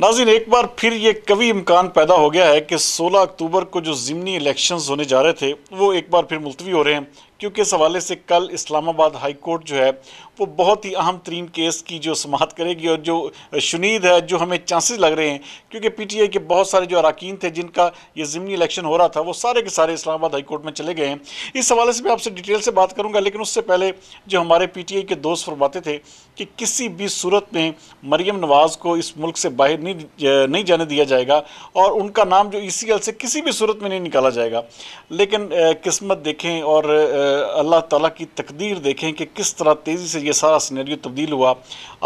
नाजिन एक बार फिर ये कवि इम्कान पैदा हो गया है कि 16 अक्टूबर को जो ज़मनी इलेक्शंस होने जा रहे थे वो एक बार फिर मुलतवी हो रहे हैं क्योंकि इस हवाले से कल इस्लामाबाद हाई कोर्ट जो है वो बहुत ही अहम तरीन केस की जो समात करेगी और जो शुनीद है जो हमें चांसेस लग रहे हैं क्योंकि पी टी आई के बहुत सारे जो अरकान थे जिनका ये ज़मनी इलेक्शन हो रहा था वो सारे के सारे इस्लामाबाद हाई कोर्ट में चले गए हैं इस हवाले से मैं आपसे डिटेल से बात करूँगा लेकिन उससे पहले जो हमारे पी टी आई के दोस्त फरमाते थे कि किसी भी सूरत में मरीम नवाज़ को इस मुल्क से बाहर नहीं नहीं जाने दिया जाएगा और उनका नाम जो ई सी एल से किसी भी सूरत में नहीं निकाला जाएगा लेकिन किस्मत देखें और अल्लाह ताला की तकदीर देखें कि किस तरह तेज़ी से ये सारा सिनेरियो तब्दील हुआ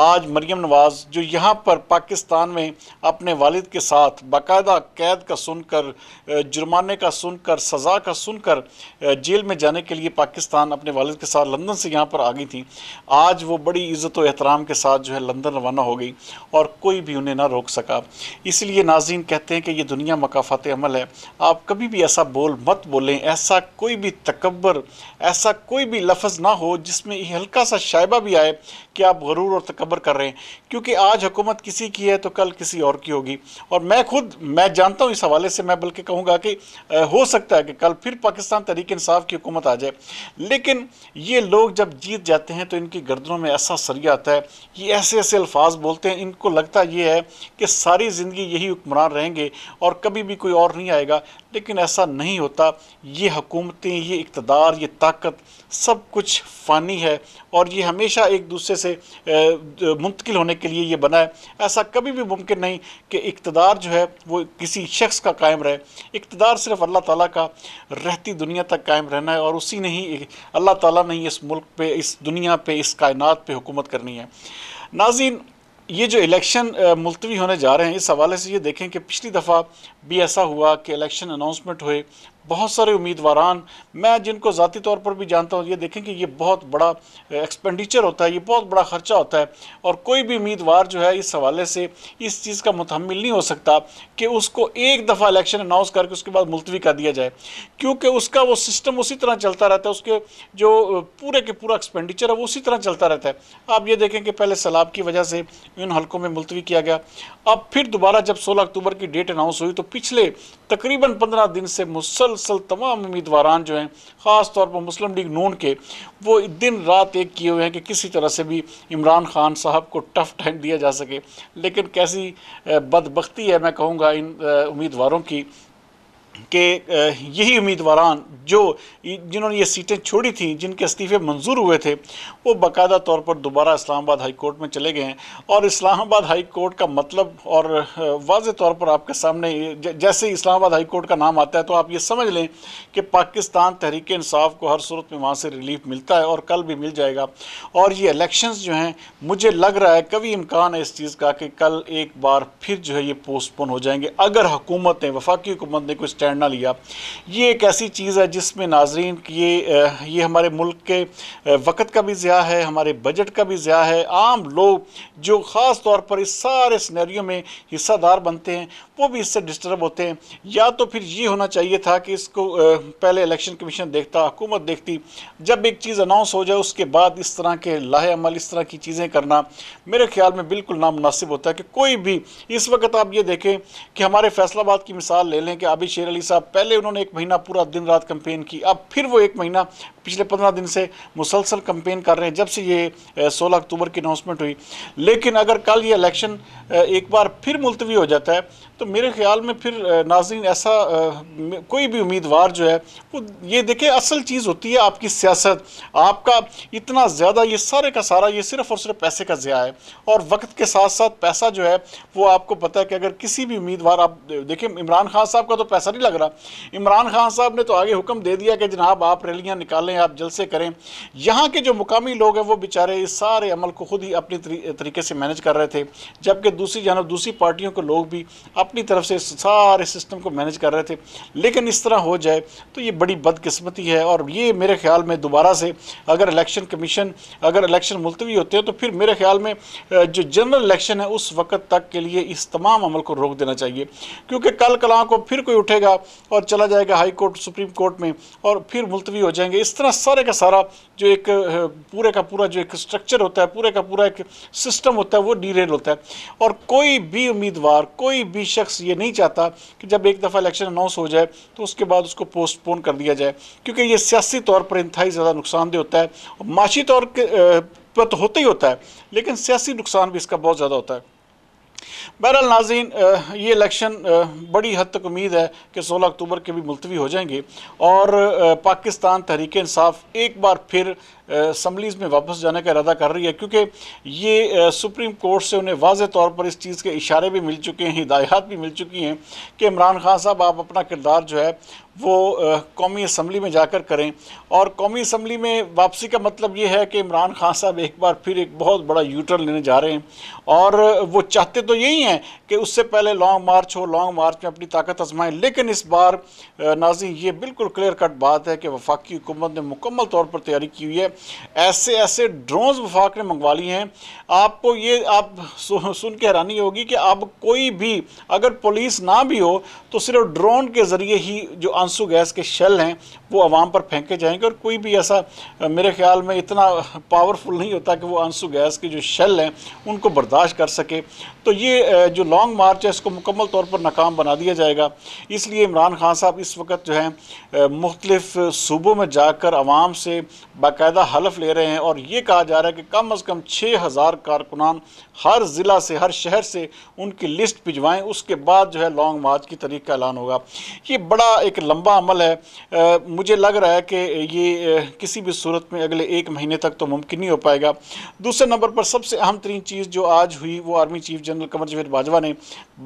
आज मरियम नवाज़ जो यहाँ पर पाकिस्तान में अपने वालिद के साथ बाकायदा कैद का सुनकर जुर्माने का सुनकर सज़ा का सुनकर जेल में जाने के लिए पाकिस्तान अपने वालिद के साथ लंदन से यहाँ पर आ गई थी आज वो बड़ी इज़्ज़त व एहतराम के साथ जो है लंदन रवाना हो गई और कोई भी उन्हें ना रोक सका इसलिए नाजीन कहते हैं कि ये दुनिया मकाफात अमल है आप कभी भी ऐसा बोल मत बोलें ऐसा कोई भी तकबर ऐसा कोई भी लफ्ज़ ना हो जिसमें हल्का सा शायबा भी आए कि आप गरूर और तकबर कर रहे हैं क्योंकि आज हुकूमत किसी की है तो कल किसी और की होगी और मैं खुद मैं जानता हूँ इस हवाले से मैं बल्कि कहूँगा कि हो सकता है कि कल फिर पाकिस्तान तरीक इंसाफ की हुकूमत आ जाए लेकिन ये लोग जब जीत जाते हैं तो इनकी गर्दनों में ऐसा सरिया आता है ये ऐसे ऐसे अल्फाज बोलते हैं इनको लगता ये है कि सारी ज़िंदगी यही हुक्मरान रहेंगे और कभी भी कोई और नहीं आएगा लेकिन ऐसा नहीं होता ये हकूमतें ये इकतदार ये ताकत सब कुछ फ़ानी है और ये हमेशा एक दूसरे से मुंतकिल होने के लिए ये बना है ऐसा कभी भी मुमकिन नहीं कि इकतदार जो है वो किसी शख्स का कायम रहे इकतदार सिर्फ अल्लाह ताला का रहती दुनिया तक कायम रहना है और उसी ने ही अल्लाह ताला ने ही इस मुल्क पे इस दुनिया पे इस कायनात पे हुकूमत करनी है नाजीन ये जो इलेक्शन मुलतवी होने जा रहे हैं इस हवाले से ये देखें कि पिछली दफ़ा भी ऐसा हुआ कि इलेक्शन अनाउंसमेंट हुए बहुत सारे उम्मीदवारान मैं जिनको ज़ाती तौर पर भी जानता हूँ ये देखें कि ये बहुत बड़ा एक्सपेंडिचर होता है ये बहुत बड़ा ख़र्चा होता है और कोई भी उम्मीदवार जो है इस हवाले से इस चीज़ का मुतमिल नहीं हो सकता कि उसको एक दफ़ा इलेक्शन अनाउंस करके उसके बाद मुलतवी कर दिया जाए क्योंकि उसका वो सिस्टम उसी तरह चलता रहता है उसके जो पूरे के पूरा एक्सपेंडिचर है वो उसी तरह चलता रहता है आप ये देखें कि पहले सैलाब की वजह से इन हल्कों में मुलतवी किया गया अब फिर दोबारा जब सोलह अक्टूबर की डेट अनाउंस हुई तो पिछले तकरीबन पंद्रह दिन से मुसल मुसलसल तमाम उम्मीदवार जो हैं ख़ास तौर पर मुस्लिम लीग नून के वो दिन रात एक किए हुए हैं कि किसी तरह से भी इमरान खान साहब को टफ टाइम दिया जा सके लेकिन कैसी बदबख्ती है मैं कहूँगा इन उम्मीदवारों की कि यही उम्मीदवारान जो जिन्होंने ये सीटें छोड़ी थी जिनके इस्तीफ़े मंजूर हुए थे वो बाकायदा तौर पर दोबारा इस्लामाबाद हाई कोर्ट में चले गए हैं और इस्लामाबाद हाई कोर्ट का मतलब और वाज तौर पर आपके सामने जैसे इस्लामाबाद हाई कोर्ट का नाम आता है तो आप ये समझ लें कि पाकिस्तान तहरीक इंसाफ को हर सूरत में वहाँ से रिलीफ मिलता है और कल भी मिल जाएगा और ये इलेक्शन जो हैं मुझे लग रहा है कभी इम्कान है इस चीज़ का कि कल एक बार फिर जो है ये पोस्टपोन हो जाएंगे अगर हुकूमत ने वफाकी हुकूमत ने कोई स्टैंड स्टैंड ना लिया ये एक ऐसी चीज़ है जिसमें नाजरीन ये ये हमारे मुल्क के वक़्त का भी ज़्या है हमारे बजट का भी ज़्या है आम लोग जो ख़ास तौर पर इस सारे सिनेरियो में हिस्सादार बनते हैं वो भी इससे डिस्टर्ब होते हैं या तो फिर ये होना चाहिए था कि इसको पहले इलेक्शन कमीशन देखता हुकूमत देखती जब एक चीज़ अनाउंस हो जाए उसके बाद इस तरह के लाहे अमल इस तरह की चीज़ें करना मेरे ख्याल में बिल्कुल नामनासिब होता है कि कोई भी इस वक्त आप ये देखें कि हमारे फैसलाबाद की मिसाल ले लें कि आबिद शेर अली अली साहब पहले उन्होंने एक महीना पूरा दिन रात कंपेन की अब फिर वो एक महीना पिछले पंद्रह दिन से मुसलसल कंपेन कर रहे हैं जब से ये सोलह अक्टूबर की अनाउंसमेंट हुई लेकिन अगर कल ये इलेक्शन एक बार फिर मुलतवी हो जाता है तो मेरे ख्याल में फिर नाजरीन ऐसा कोई भी उम्मीदवार जो है वो ये देखे असल चीज़ होती है आपकी सियासत आपका इतना ज़्यादा ये सारे का सारा ये सिर्फ और सिर्फ पैसे का ज़्या है और वक्त के साथ साथ पैसा जो है वो आपको पता है कि अगर किसी भी उम्मीदवार आप देखें इमरान खान साहब का तो पैसा नहीं लग रहा इमरान खान साहब ने तो आगे हुक्म दे दिया कि जनाब आप रैलियाँ निकालें आप जलसे करें यहाँ के जो मुकामी लोग हैं वो बेचारे इस सारे अमल को खुद ही अपनी तरीके से मैनेज कर रहे थे जबकि दूसरी जानब दूसरी पार्टियों के लोग भी अपनी तरफ से सारे सिस्टम को मैनेज कर रहे थे लेकिन इस तरह हो जाए तो ये बड़ी बदकिस्मती है और ये मेरे ख्याल में दोबारा से अगर इलेक्शन कमीशन अगर इलेक्शन मुलतवी होते हैं तो फिर मेरे ख्याल में जो जनरल इलेक्शन है उस वक्त तक के लिए इस तमाम अमल को रोक देना चाहिए क्योंकि कल कलाओं को फिर कोई उठेगा जाएगा और चला जाएगा हाई कोर्ट सुप्रीम कोर्ट में और फिर मुलतवी हो जाएंगे इस तरह सारे का सारा जो एक पूरे का पूरा जो एक स्ट्रक्चर होता है पूरे का पूरा एक सिस्टम होता है वो डीरेल होता है और कोई भी उम्मीदवार कोई भी शख्स ये नहीं चाहता कि जब एक दफ़ा इलेक्शन अनाउंस हो जाए तो उसके बाद उसको पोस्टपोन कर दिया जाए क्योंकि ये सियासी तौर पर इंतहाई ज़्यादा नुकसानदेह होता है माशी तौर पर तो होता ही होता है लेकिन सियासी नुकसान भी इसका बहुत ज़्यादा होता है बहरहाल नाजीन ये इलेक्शन बड़ी हद तक उम्मीद है कि 16 अक्टूबर के भी मुलतवी हो जाएंगे और पाकिस्तान तहरीक इंसाफ एक बार फिर असम्बलीज़ में वापस जाने का इरादा कर रही है क्योंकि ये सुप्रीम कोर्ट से उन्हें वाज तौर पर इस चीज़ के इशारे भी मिल चुके हैं हिदायत भी मिल चुकी हैं कि इमरान खान साहब आप अपना किरदार जो है वो कौमी असम्बली में जाकर करें और कौमी असम्बली में वापसी का मतलब ये है कि इमरान खान साहब एक बार फिर एक बहुत बड़ा यूटर्न लेने जा रहे हैं और वो चाहते तो यही हैं कि उससे पहले लॉन्ग मार्च हो लॉन्ग मार्च में अपनी ताकत आजमाएं लेकिन इस बार नाजी ये बिल्कुल क्लियर कट बात है कि वफाकी हुकूमत ने मुकम्मल तौर पर तैयारी की हुई है ऐसे ऐसे ड्रोन्स वफाक ने मंगवा लिए हैं आपको ये आप सुन के हैरानी होगी कि अब कोई भी अगर पुलिस ना भी हो तो सिर्फ ड्रोन के ज़रिए ही जो आंसू गैस के शेल हैं वो आवाम पर फेंके जाएंगे और कोई भी ऐसा मेरे ख्याल में इतना पावरफुल नहीं होता कि वो आंसू गैस के जो शेल हैं उनको बर्दाश्त कर सके तो ये जो लॉन्ग मार्च है इसको मुकम्मल तौर पर नाकाम बना दिया जाएगा इसलिए इमरान खान साहब इस वक्त जो है मुख्तलिफ सूबों में जाकर आवाम से बाकायदा हलफ ले रहे हैं और ये कहा जा रहा है कि कम अज़ कम छः हज़ार कारकुनान हर ज़िला से हर शहर से उनकी लिस्ट भिजवाएँ उसके बाद जो है लॉन्ग मार्च की तरीक का ऐलान होगा ये बड़ा एक लम्बा लंबा अमल है आ, मुझे लग रहा है कि ये किसी भी सूरत में अगले एक महीने तक तो मुमकिन नहीं हो पाएगा दूसरे नंबर पर सबसे अहम तरीन चीज़ जो आज हुई वो army chief general Qamar Javed Bajwa ने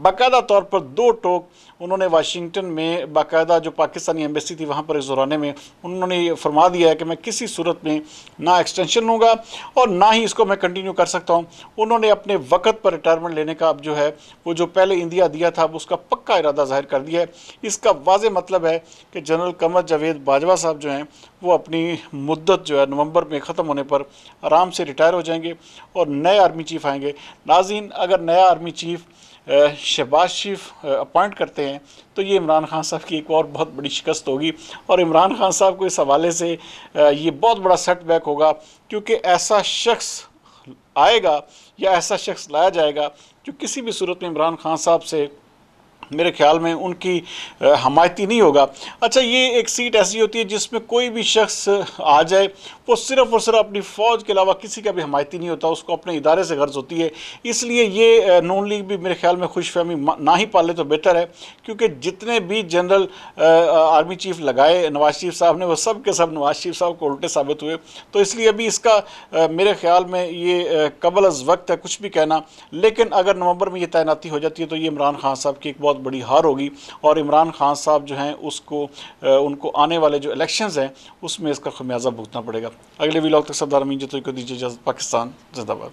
बाकायदा तौर पर दो टोक उन्होंने वाशिंगटन में बाकायदा जो पाकिस्तानी एम्बेसी थी वहाँ पर इस दौरान में उन्होंने ये फरमा दिया है कि मैं किसी सूरत में ना एक्सटेंशन लूँगा और ना ही इसको मैं कंटिन्यू कर सकता हूँ उन्होंने अपने वक्त पर रिटायरमेंट लेने का अब जो है वो जो पहले इंडिया दिया था अब उसका पक्का इरादा जाहिर कर दिया है इसका वाज मतलब है कि जनरल कमर जावेद बाजवा साहब जो हैं वो अपनी मुद्दत जो है नवंबर में ख़त्म होने पर आराम से रिटायर हो जाएंगे और नए आर्मी चीफ आएंगे नाजीन अगर नया army chief Shahbaz Sharif appoint करते हैं हैं तो ये इमरान खान साहब की एक और बहुत बड़ी शिकस्त होगी और इमरान खान साहब को इस हवाले से ये बहुत बड़ा सेटबैक होगा क्योंकि ऐसा शख्स आएगा या ऐसा शख्स लाया जाएगा जो किसी भी सूरत में इमरान खान साहब से मेरे ख्याल में उनकी हमायती नहीं होगा अच्छा ये एक सीट ऐसी होती है जिसमें कोई भी शख्स आ जाए वो सिर्फ और सिर्फ अपनी फ़ौज के अलावा किसी का भी हमायती नहीं होता उसको अपने इदारे से गर्ज होती है इसलिए ये नून लीग भी मेरे ख्याल में खुश फहमी ना ही पाले तो बेहतर है क्योंकि जितने भी जनरल आर्मी चीफ लगाए नवाज शरीफ साहब ने वो सब के सब नवाज शरीफ साहब को उल्टे साबित हुए तो इसलिए अभी इसका मेरे ख्याल में ये कबल अज वक्त है कुछ भी कहना लेकिन अगर नवंबर में ये तैनाती हो जाती है तो ये इमरान खान साहब की एक बहुत बड़ी हार होगी और इमरान खान साहब जो हैं उसको उनको आने वाले जो इलेक्शन हैं उसमें इसका खमियाजा भुगतना पड़ेगा अगले वीलॉग तक सरदार अमीन जो तो को दीजिए इजाज़त पाकिस्तान जिंदाबाद